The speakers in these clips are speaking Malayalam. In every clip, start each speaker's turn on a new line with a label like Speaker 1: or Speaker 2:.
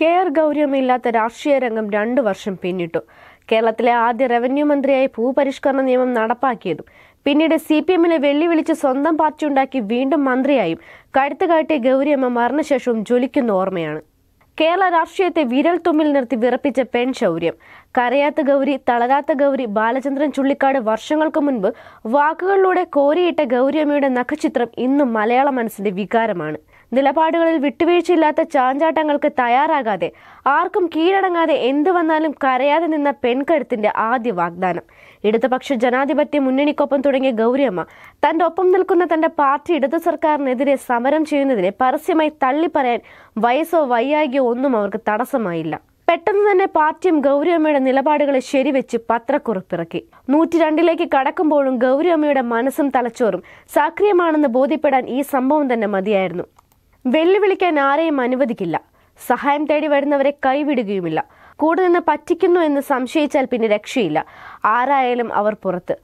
Speaker 1: കെ ആർ ഗൗരിയമ്മയില്ലാത്ത രാഷ്ട്രീയ രംഗം രണ്ടു വർഷം പിന്നിട്ടു കേരളത്തിലെ ആദ്യ റവന്യൂ മന്ത്രിയായി ഭൂപരിഷ്കരണ നിയമം നടപ്പാക്കിയതും പിന്നീട് സി പി എമ്മിനെ വെല്ലുവിളിച്ച് സ്വന്തം പാർട്ടി ഉണ്ടാക്കി വീണ്ടും മന്ത്രിയായും കഴുത്തുകാട്ടിയ ഗൗരിയമ്മ മരണശേഷവും ജ്വലിക്കുന്ന ഓർമ്മയാണ് കേരള രാഷ്ട്രീയത്തെ വിരൽ തുമ്പിൽ നിർത്തി വിറപ്പിച്ച പെൺ ശൗര്യം കരയാത്ത ഗൗരി തളരാത്ത ഗൗരി ബാലചന്ദ്രൻ ചുള്ളിക്കാട് വർഷങ്ങൾക്ക് മുൻപ് വാക്കുകളിലൂടെ കോരിയിട്ട ഗൗരിയമ്മയുടെ നഖചിത്രം ഇന്നും മലയാള മനസ്സിന്റെ വികാരമാണ് നിലപാടുകളിൽ വിട്ടുവീഴ്ചയില്ലാത്ത ചാഞ്ചാട്ടങ്ങൾക്ക് തയ്യാറാകാതെ ആർക്കും കീഴടങ്ങാതെ എന്തു വന്നാലും കരയാതെ നിന്ന പെൺകഴുത്തിന്റെ ആദ്യ വാഗ്ദാനം ഇടതുപക്ഷ ജനാധിപത്യ മുന്നണിക്കൊപ്പം തുടങ്ങിയ ഗൗരിയമ്മ തന്റെ ഒപ്പം നിൽക്കുന്ന തന്റെ പാർട്ടി ഇടതു സർക്കാരിനെതിരെ സമരം ചെയ്യുന്നതിനെ പരസ്യമായി തള്ളിപ്പറയാൻ വയസ്സോ വൈയാഗ്യോ ഒന്നും അവർക്ക് തടസ്സമായില്ല പെട്ടെന്ന് തന്നെ പാർട്ടിയും ഗൗരിയമ്മയുടെ നിലപാടുകളെ ശരിവെച്ച് പത്രക്കുറിപ്പിറക്കി നൂറ്റി രണ്ടിലേക്ക് കടക്കുമ്പോഴും ഗൗരിയമ്മയുടെ മനസ്സും തലച്ചോറും സക്രിയമാണെന്ന് ബോധ്യപ്പെടാൻ ഈ സംഭവം തന്നെ മതിയായിരുന്നു വെല്ലുവിളിക്കാൻ ആരെയും അനുവദിക്കില്ല സഹായം തേടി വരുന്നവരെ കൈവിടുകയുമില്ല കൂടെ നിന്ന് പറ്റിക്കുന്നു എന്ന് സംശയിച്ചാൽ പിന്നെ രക്ഷയില്ല ആരായാലും അവർ പുറത്ത്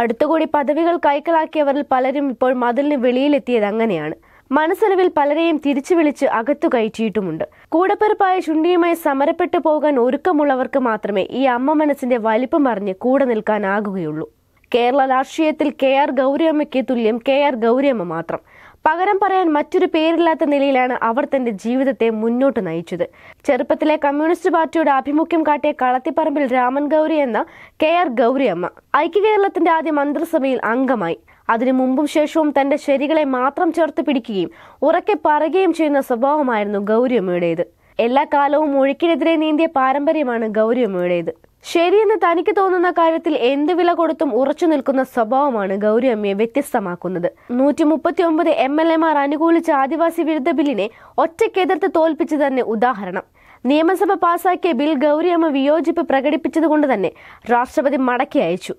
Speaker 1: അടുത്തുകൂടി പദവികൾ കൈക്കലാക്കിയവരിൽ പലരും ഇപ്പോൾ മതിലിന് വെളിയിലെത്തിയത് അങ്ങനെയാണ് മനസ്സലവിൽ പലരെയും തിരിച്ചു വിളിച്ച് അകത്തു കയറ്റിയിട്ടുമുണ്ട് കൂടപ്പിറപ്പായ ചുണ്ടിയുമായി സമരപ്പെട്ടു പോകാൻ ഒരുക്കമുള്ളവർക്ക് മാത്രമേ ഈ അമ്മ മനസ്സിന്റെ വലിപ്പം പറഞ്ഞ് കൂടെ നിൽക്കാനാകുകയുള്ളൂ കേരള രാഷ്ട്രീയത്തിൽ കെ ആർ ഗൗരിയമ്മയ്ക്ക് തുല്യം കെ ആർ ഗൗരിയമ്മ മാത്രം പകരം പറയാൻ മറ്റൊരു പേരില്ലാത്ത നിലയിലാണ് അവർ തന്റെ ജീവിതത്തെ മുന്നോട്ട് നയിച്ചത് ചെറുപ്പത്തിലെ കമ്മ്യൂണിസ്റ്റ് പാർട്ടിയുടെ ആഭിമുഖ്യം കാട്ടിയ കളത്തിപ്പറമ്പിൽ രാമൻ ഗൗരി എന്ന കെ ആർ ഗൗരിയമ്മ ഐക്യകേരളത്തിന്റെ ആദ്യ മന്ത്രിസഭയിൽ അംഗമായി അതിനു മുമ്പും ശേഷവും തന്റെ ശരികളെ മാത്രം ചേർത്ത് പിടിക്കുകയും ഉറക്കെ പറയുകയും ചെയ്യുന്ന സ്വഭാവമായിരുന്നു ഗൗരിയമ്മയുടേത് എല്ലാ കാലവും ഒഴുക്കിനെതിരെ നീന്തിയ പാരമ്പര്യമാണ് ഗൗരിയമ്മയുടേത് ശരിയെന്ന് തനിക്ക് തോന്നുന്ന കാര്യത്തിൽ എന്ത് വില കൊടുത്തും ഉറച്ചു നിൽക്കുന്ന സ്വഭാവമാണ് ഗൗരി അമ്മയെ വ്യത്യസ്തമാക്കുന്നത് നൂറ്റി മുപ്പത്തി ഒമ്പത് എം എൽ എമാർ അനുകൂലിച്ച ആദിവാസി വിരുദ്ധ ബില്ലിനെ ഒറ്റയ്ക്കെതിർത്ത് തോൽപ്പിച്ച് തന്നെ ഉദാഹരണം നിയമസഭ പാസാക്കിയ ബിൽ ഗൗരിയമ്മ വിയോജിപ്പ് പ്രകടിപ്പിച്ചതുകൊണ്ട് തന്നെ രാഷ്ട്രപതി മടക്കി അയച്ചു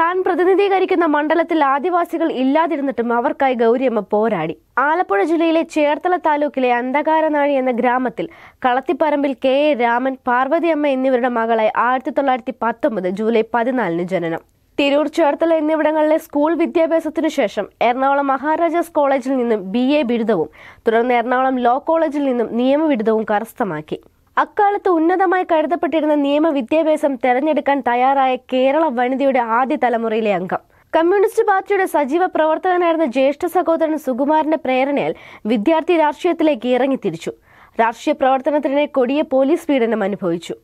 Speaker 1: താൻ പ്രതിനിധീകരിക്കുന്ന മണ്ഡലത്തിൽ ആദിവാസികൾ ഇല്ലാതിരുന്നിട്ടും അവർക്കായി ഗൗരിയമ്മ പോരാടി ആലപ്പുഴ ജില്ലയിലെ ചേർത്തല താലൂക്കിലെ അന്ധകാരനാഴി എന്ന ഗ്രാമത്തിൽ കളത്തിപ്പറമ്പിൽ കെ എ രാമൻ പാർവതിയമ്മ എന്നിവരുടെ മകളായി ആയിരത്തി തൊള്ളായിരത്തി പത്തൊമ്പത് ജൂലൈ പതിനാലിന് ജനനം തിരൂർ ചേർത്തല എന്നിവിടങ്ങളിലെ സ്കൂൾ വിദ്യാഭ്യാസത്തിനു ശേഷം എറണാകുളം മഹാരാജാസ് കോളേജിൽ നിന്നും ബി എ ബിരുദവും തുടർന്ന് എറണാകുളം ലോ കോളേജിൽ നിന്നും നിയമ ബിരുദവും കരസ്ഥമാക്കി അക്കാലത്ത് ഉന്നതമായി കരുതപ്പെട്ടിരുന്ന നിയമ വിദ്യാഭ്യാസം തെരഞ്ഞെടുക്കാൻ തയ്യാറായ കേരള വനിതയുടെ ആദ്യ തലമുറയിലെ അംഗം കമ്മ്യൂണിസ്റ്റ് പാർട്ടിയുടെ സജീവ പ്രവർത്തകനായിരുന്ന ജ്യേഷ്ഠ സഹോദരൻ സുകുമാരന്റെ പ്രേരണയിൽ വിദ്യാർത്ഥി രാഷ്ട്രീയത്തിലേക്ക് ഇറങ്ങി തിരിച്ചു രാഷ്ട്രീയ പ്രവർത്തനത്തിനെ കൊടിയ പോലീസ് പീഡനം അനുഭവിച്ചു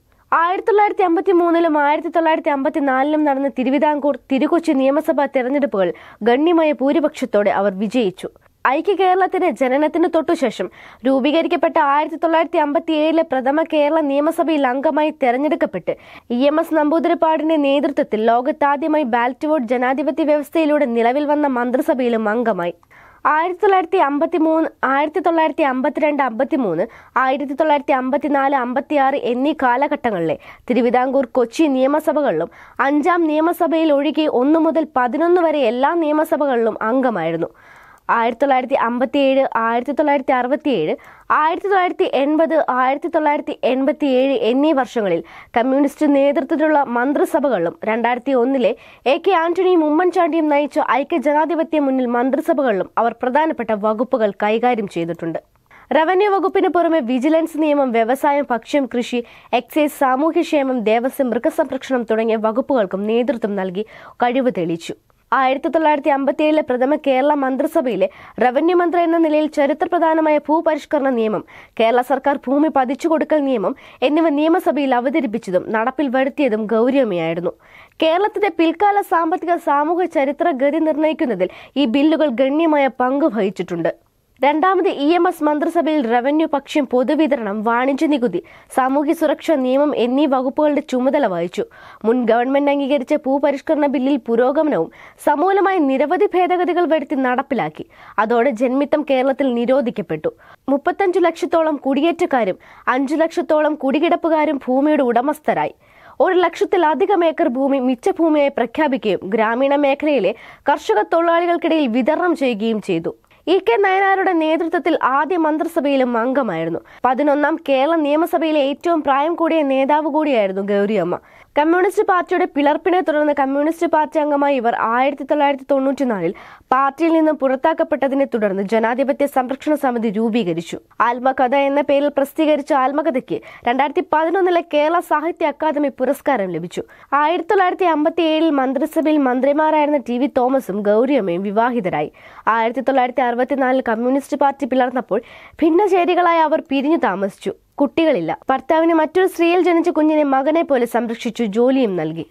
Speaker 1: ആയിരത്തി തൊള്ളായിരത്തി അമ്പത്തി മൂന്നിലും ആയിരത്തി തൊള്ളായിരത്തി അമ്പത്തിനാലിലും നടന്ന തിരുവിതാംകൂർ തിരുകൊച്ചി നിയമസഭാ തെരഞ്ഞെടുപ്പുകൾ ഗണ്യമായ ഭൂരിപക്ഷത്തോടെ അവർ വിജയിച്ചു ഐക്യ കേരളത്തിന്റെ ജനനത്തിന് തൊട്ടുശേഷം രൂപീകരിക്കപ്പെട്ട ആയിരത്തി തൊള്ളായിരത്തി അമ്പത്തി ഏഴിലെ പ്രഥമ കേരള നിയമസഭയിൽ അംഗമായി തെരഞ്ഞെടുക്കപ്പെട്ട് ഇ എം എസ് നമ്പൂതിരിപ്പാടിന്റെ നേതൃത്വത്തിൽ ലോകത്താദ്യമായി ബാലറ്റ് വോട്ട് ജനാധിപത്യ വ്യവസ്ഥയിലൂടെ നിലവിൽ വന്ന മന്ത്രിസഭയിലും അംഗമായി ആയിരത്തി തൊള്ളായിരത്തി അമ്പത്തി മൂന്ന് ആയിരത്തി തൊള്ളായിരത്തി അമ്പത്തിരണ്ട് അമ്പത്തി മൂന്ന് ആയിരത്തി തൊള്ളായിരത്തി അമ്പത്തിനാല് ആറ് എന്നീ കാലഘട്ടങ്ങളിലെ തിരുവിതാംകൂർ കൊച്ചി നിയമസഭകളിലും അഞ്ചാം നിയമസഭയിൽ ഒഴികെ ഒന്നു മുതൽ പതിനൊന്ന് വരെ എല്ലാ നിയമസഭകളിലും അംഗമായിരുന്നു ആയിരത്തി തൊള്ളായിരത്തി അമ്പത്തി ഏഴ് ആയിരത്തി തൊള്ളായിരത്തി അറുപത്തി ഏഴ് ആയിരത്തി തൊള്ളായിരത്തി എൺപത് ആയിരത്തി തൊള്ളായിരത്തി എൺപത്തി ഏഴ് എന്നീ വർഷങ്ങളിൽ കമ്മ്യൂണിസ്റ്റ് നേതൃത്വത്തിലുള്ള മന്ത്രിസഭകളിലും രണ്ടായിരത്തി ഒന്നിലെ എ കെ ആന്റണിയും ഉമ്മൻചാണ്ടിയും നയിച്ച ഐക്യ ജനാധിപത്യ മുന്നിൽ മന്ത്രിസഭകളിലും അവർ പ്രധാനപ്പെട്ട വകുപ്പുകൾ കൈകാര്യം ചെയ്തിട്ടുണ്ട് റവന്യൂ വകുപ്പിന് പുറമെ വിജിലൻസ് നിയമം വ്യവസായം ഭക്ഷ്യം കൃഷി എക്സൈസ് സാമൂഹ്യക്ഷേമം ദേവസ്വം മൃഗസംരക്ഷണം തുടങ്ങിയ വകുപ്പുകൾക്കും നേതൃത്വം നൽകി കഴിവ് തെളിയിച്ചു ആയിരത്തി തൊള്ളായിരത്തി ഏഴിലെ പ്രഥമ കേരള മന്ത്രിസഭയിലെ റവന്യൂ മന്ത്രി എന്ന നിലയിൽ ചരിത്രപ്രധാനമായ ഭൂപരിഷ്കരണ നിയമം കേരള സർക്കാർ ഭൂമി പതിച്ചു കൊടുക്കൽ നിയമം എന്നിവ നിയമസഭയിൽ അവതരിപ്പിച്ചതും നടപ്പിൽ വരുത്തിയതും ഗൗരവമേയായിരുന്നു കേരളത്തിന്റെ പിൽക്കാല സാമ്പത്തിക സാമൂഹ്യ ചരിത്ര ഗതി നിർണ്ണയിക്കുന്നതിൽ ഈ ബില്ലുകൾ ഗണ്യമായ പങ്ക് വഹിച്ചിട്ടുണ്ട് രണ്ടാമത് ഇ എം എസ് മന്ത്രിസഭയിൽ റവന്യൂ പക്ഷം പൊതുവിതരണം വാണിജ്യ നികുതി സാമൂഹ്യ സുരക്ഷാ നിയമം എന്നീ വകുപ്പുകളുടെ ചുമതല വഹിച്ചു മുൻ ഗവൺമെന്റ് അംഗീകരിച്ച ഭൂപരിഷ്കരണ ബില്ലിൽ പുരോഗമനവും സമൂലമായി നിരവധി ഭേദഗതികൾ വരുത്തി നടപ്പിലാക്കി അതോടെ ജന്മിത്തം കേരളത്തിൽ നിരോധിക്കപ്പെട്ടു മുപ്പത്തഞ്ചു ലക്ഷത്തോളം കുടിയേറ്റക്കാരും അഞ്ചു ലക്ഷത്തോളം കുടികിടപ്പുകാരും ഭൂമിയുടെ ഉടമസ്ഥരായി ഒരു ലക്ഷത്തിലധികം ഏക്കർ ഭൂമി മിച്ചഭൂമിയായി പ്രഖ്യാപിക്കുകയും ഗ്രാമീണ മേഖലയിലെ കർഷക തൊഴിലാളികൾക്കിടയിൽ വിതരണം ചെയ്യുകയും ചെയ്തു ഇ കെ നയനാരുടെ നേതൃത്വത്തിൽ ആദ്യ മന്ത്രിസഭയിലും അംഗമായിരുന്നു പതിനൊന്നാം കേരള നിയമസഭയിലെ ഏറ്റവും പ്രായം കൂടിയ നേതാവ് കൂടിയായിരുന്നു ഗൗരിയമ്മ കമ്മ്യൂണിസ്റ്റ് പാർട്ടിയുടെ പിളർപ്പിനെ തുടർന്ന് കമ്മ്യൂണിസ്റ്റ് പാർട്ടി അംഗമായി ഇവർ ആയിരത്തി തൊള്ളായിരത്തി തൊണ്ണൂറ്റിനാലിൽ പാർട്ടിയിൽ നിന്ന് പുറത്താക്കപ്പെട്ടതിനെ തുടർന്ന് ജനാധിപത്യ സംരക്ഷണ സമിതി രൂപീകരിച്ചു ആത്മകഥ എന്ന പേരിൽ പ്രസിദ്ധീകരിച്ച ആത്മകഥയ്ക്ക് രണ്ടായിരത്തി പതിനൊന്നിലെ കേരള സാഹിത്യ അക്കാദമി പുരസ്കാരം ലഭിച്ചു ആയിരത്തി തൊള്ളായിരത്തി അമ്പത്തി ഏഴിൽ മന്ത്രിസഭയിൽ മന്ത്രിമാരായിരുന്ന ടി വി തോമസും ഗൗരിയമ്മയും വിവാഹിതരായി ആയിരത്തി തൊള്ളായിരത്തി അറുപത്തിനാലിൽ കമ്മ്യൂണിസ്റ്റ് പാർട്ടി പിളർന്നപ്പോൾ ഭിന്നശേരികളായ അവർ പിരിഞ്ഞു താമസിച്ചു കുട്ടികളില്ല ഭർത്താവിന് മറ്റൊരു സ്ത്രീയിൽ ജനിച്ച കുഞ്ഞിനെ മകനെ പോലെ സംരക്ഷിച്ചു ജോലിയും നൽകി